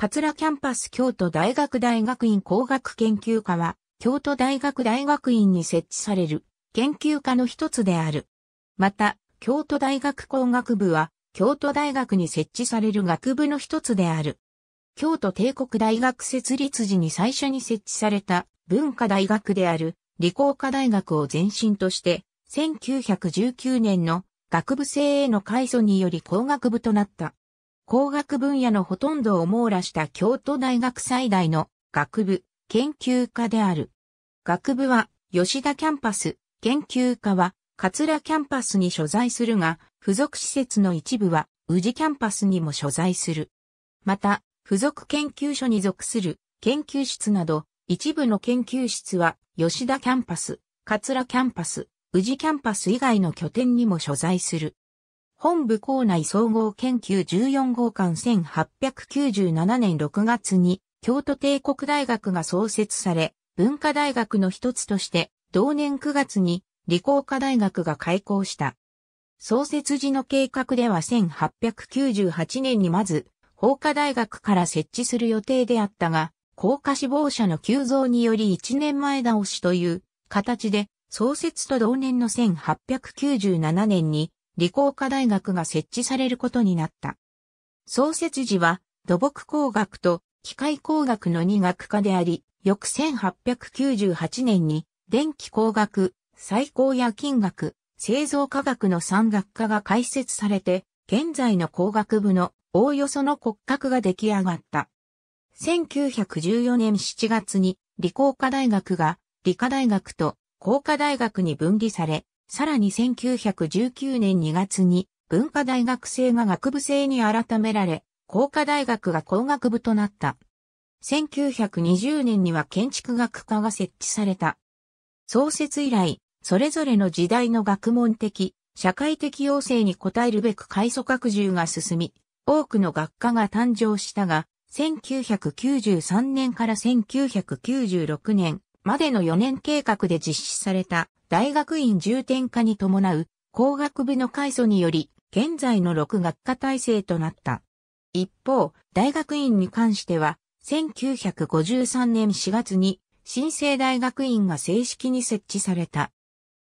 桂キャンパス京都大学大学院工学研究科は、京都大学大学院に設置される研究科の一つである。また、京都大学工学部は、京都大学に設置される学部の一つである。京都帝国大学設立時に最初に設置された文化大学である理工科大学を前身として、1919年の学部制への改組により工学部となった。工学分野のほとんどを網羅した京都大学最大の学部、研究科である。学部は吉田キャンパス、研究科は桂キャンパスに所在するが、付属施設の一部は宇治キャンパスにも所在する。また、付属研究所に属する研究室など、一部の研究室は吉田キャンパス、桂キャンパス、宇治キャンパス以外の拠点にも所在する。本部校内総合研究14号館1897年6月に京都帝国大学が創設され、文化大学の一つとして同年9月に理工科大学が開校した。創設時の計画では1898年にまず法科大学から設置する予定であったが、高科志望者の急増により1年前倒しという形で創設と同年の1897年に理工科大学が設置されることになった。創設時は土木工学と機械工学の二学科であり、翌1898年に電気工学、最高や金学、製造科学の三学科が開設されて、現在の工学部のおおよその骨格が出来上がった。1914年7月に理工科大学が理科大学と工科大学に分離され、さらに1919年2月に文化大学生が学部生に改められ、工科大学が工学部となった。1920年には建築学科が設置された。創設以来、それぞれの時代の学問的、社会的要請に応えるべく快速拡充が進み、多くの学科が誕生したが、1993年から1996年、までの4年計画で実施された大学院重点化に伴う工学部の改組により現在の6学科体制となった。一方、大学院に関しては1953年4月に新生大学院が正式に設置された。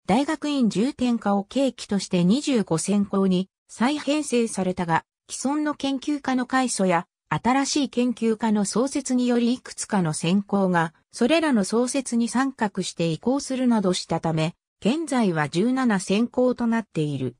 大学院重点化を契機として25選考に再編成されたが、既存の研究科の改組や新しい研究科の創設によりいくつかの専攻が、それらの創設に参画して移行するなどしたため、現在は17専攻となっている。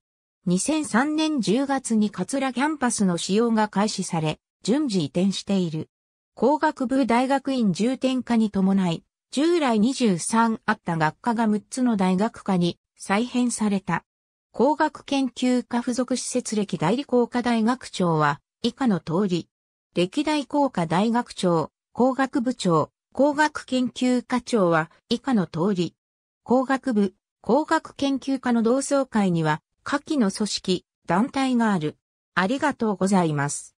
2003年10月に桂キャンパスの使用が開始され、順次移転している。工学部大学院重点化に伴い、従来23あった学科が6つの大学科に再編された。工学研究科付属施設歴代理工科大学長は、以下の通り、歴代工科大学長、工学部長、工学研究課長は以下の通り。工学部、工学研究科の同窓会には、下記の組織、団体がある。ありがとうございます。